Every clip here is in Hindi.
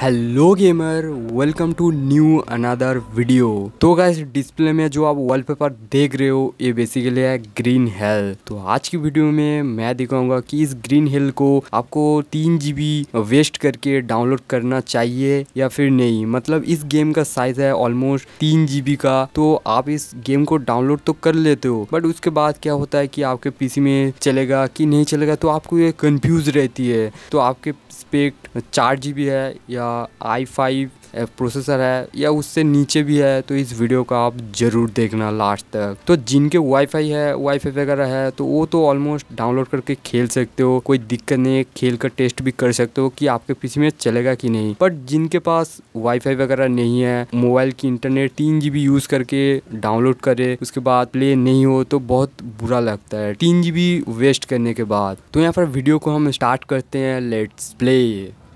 hello gamer welcome to new another video तो गाइस डिस्प्ले में जो आप वॉलपेपर देख रहे हो ये बेसिकली है ग्रीन हेल तो आज की वीडियो में मैं दिखाऊंगा कि इस ग्रीन हेल को आपको तीन जी वेस्ट करके डाउनलोड करना चाहिए या फिर नहीं मतलब इस गेम का साइज है ऑलमोस्ट तीन जी का तो आप इस गेम को डाउनलोड तो कर लेते हो बट उसके बाद क्या होता है कि आपके पीसी में चलेगा कि नहीं चलेगा तो आपको ये कन्फ्यूज रहती है तो आपके स्पेक्ट चार जी है या आई फाइव प्रोसेसर है या उससे नीचे भी है तो इस वीडियो का आप ज़रूर देखना लास्ट तक तो जिनके वाईफाई है वाईफाई वगैरह है तो वो तो ऑलमोस्ट डाउनलोड करके खेल सकते हो कोई दिक्कत नहीं है खेल का टेस्ट भी कर सकते हो कि आपके पीसी में चलेगा कि नहीं बट जिनके पास वाईफाई वगैरह नहीं है मोबाइल की इंटरनेट तीन जी यूज़ करके डाउनलोड करे उसके बाद प्ले नहीं हो तो बहुत बुरा लगता है तीन जी वेस्ट करने के बाद तो यहाँ पर वीडियो को हम स्टार्ट करते हैं लेट्स प्ले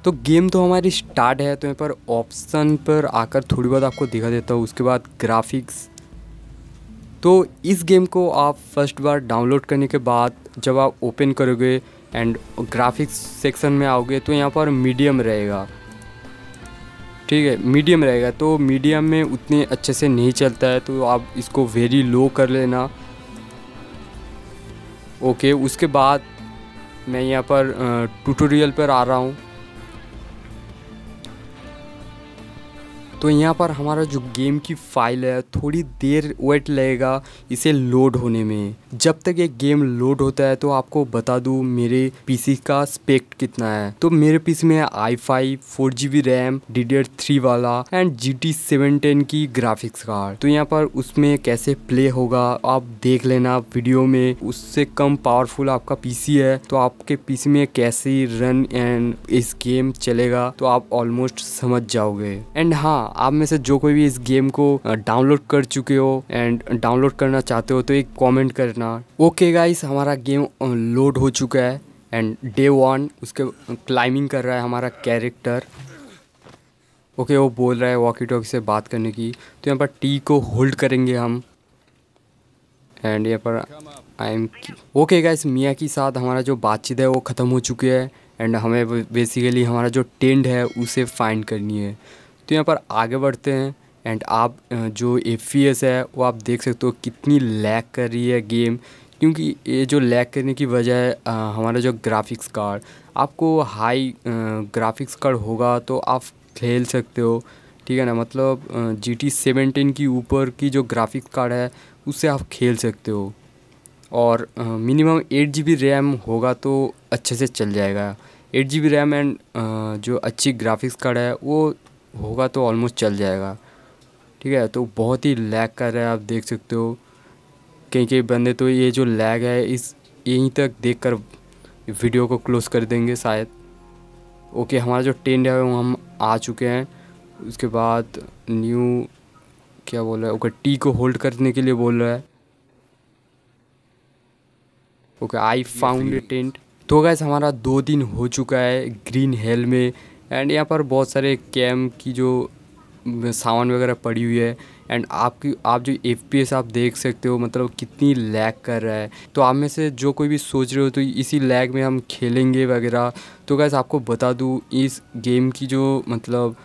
तो गेम तो हमारी स्टार्ट है तो यहाँ पर ऑप्शन पर आकर थोड़ी बहुत आपको दिखा देता हूँ उसके बाद ग्राफिक्स तो इस गेम को आप फर्स्ट बार डाउनलोड करने के बाद जब आप ओपन करोगे एंड ग्राफिक्स सेक्शन में आओगे तो यहाँ पर मीडियम रहेगा ठीक है मीडियम रहेगा तो मीडियम में उतने अच्छे से नहीं चलता है तो आप इसको वेरी लो कर लेना ओके उसके बाद मैं यहाँ पर ट्यूटोरियल पर आ रहा हूँ तो यहाँ पर हमारा जो गेम की फाइल है थोड़ी देर वेट लगेगा इसे लोड होने में जब तक ये गेम लोड होता है तो आपको बता दूँ मेरे पीसी का स्पेक्ट कितना है तो मेरे पीसी में i five four G B RAM D D three वाला and G T seven ten की ग्राफिक्स कार्ड तो यहाँ पर उसमें कैसे प्ले होगा आप देख लेना वीडियो में उससे कम पावरफुल आपका पीसी है तो आपके पीसी में कैसे रन एंड इस गेम चलेगा तो आप ऑलमोस्ट समझ जाओगे एंड हाँ आप में से जो कोई भी इस गेम को डाउनलोड कर चुके हो एंड डाउनलोड करना चाहते हो तो एक कमेंट करना ओके गाइस हमारा गेम लोड हो चुका है एंड डे वन उसके क्लाइंबिंग कर रहा है हमारा कैरेक्टर ओके okay, वो बोल रहा है वॉकी टॉक से बात करने की तो यहाँ पर टी को होल्ड करेंगे हम एंड यहाँ पर आई एम ओके गाइस मियाँ के साथ हमारा जो बातचीत है वो ख़त्म हो चुकी है एंड हमें बेसिकली हमारा जो टेंड है उसे फाइंड करनी है तो यहाँ पर आगे बढ़ते हैं एंड आप जो एफ है वो आप देख सकते हो कितनी लैक कर रही है गेम क्योंकि ये जो लैक करने की वजह है हमारा जो ग्राफिक्स कार्ड आपको हाई ग्राफिक्स कार्ड होगा तो आप खेल सकते हो ठीक है ना मतलब जी टी सेवेंटीन की ऊपर की जो ग्राफिक्स कार्ड है उससे आप खेल सकते हो और minimum eight G B RAM होगा तो अच्छे से चल जाएगा eight G B RAM and जो अच्छी ग्राफिक्स कार्ड है वो होगा तो ऑलमोस्ट चल जाएगा ठीक है तो बहुत ही लैग कर रहा है आप देख सकते हो कहीं कहीं बंदे तो ये जो लैग है इस यहीं तक देख कर वीडियो को क्लोज कर देंगे शायद ओके हमारा जो टेंट है वो हम आ चुके हैं उसके बाद न्यू क्या बोल रहा है ओके टी को होल्ड करने के लिए बोल रहा है ओके आई फाउंड टेंट तो गैस हमारा दो दिन हो चुका है ग्रीन हेल में एंड यहाँ पर बहुत सारे कैम की जो सामान वगैरह पड़ी हुई है एंड आपकी आप जो एफ आप देख सकते हो मतलब कितनी लैग कर रहा है तो आप में से जो कोई भी सोच रहे हो तो इसी लैग में हम खेलेंगे वगैरह तो कैसे आपको बता दूँ इस गेम की जो मतलब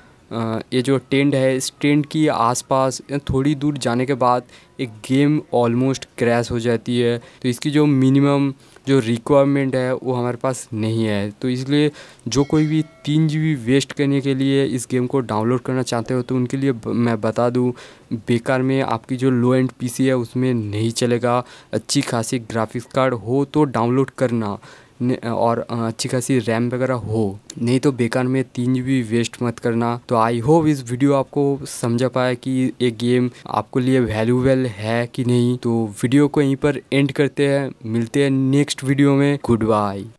ये जो टेंट है इस टेंट की आसपास थोड़ी दूर जाने के बाद एक गेम ऑलमोस्ट क्रैश हो जाती है तो इसकी जो मिनिमम जो रिक्वायरमेंट है वो हमारे पास नहीं है तो इसलिए जो कोई भी तीन जी वेस्ट करने के लिए इस गेम को डाउनलोड करना चाहते हो तो उनके लिए मैं बता दूँ बेकार में आपकी जो लो एंड पीसी है उसमें नहीं चलेगा अच्छी खासी ग्राफिक्स कार्ड हो तो डाउनलोड करना और अच्छी खासी रैम वगैरह हो नहीं तो बेकार में तीन जी वेस्ट मत करना तो आई होप इस वीडियो आपको समझा पाया कि ये गेम आपको लिए वैल्यूबल है कि नहीं तो वीडियो को यहीं पर एंड करते हैं मिलते हैं नेक्स्ट वीडियो में गुड बाय